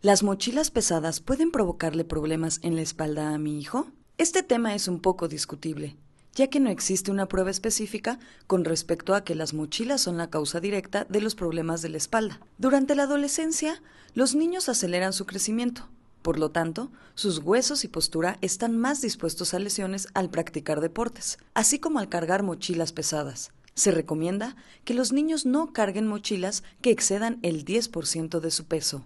¿Las mochilas pesadas pueden provocarle problemas en la espalda a mi hijo? Este tema es un poco discutible, ya que no existe una prueba específica con respecto a que las mochilas son la causa directa de los problemas de la espalda. Durante la adolescencia, los niños aceleran su crecimiento. Por lo tanto, sus huesos y postura están más dispuestos a lesiones al practicar deportes, así como al cargar mochilas pesadas. Se recomienda que los niños no carguen mochilas que excedan el 10% de su peso.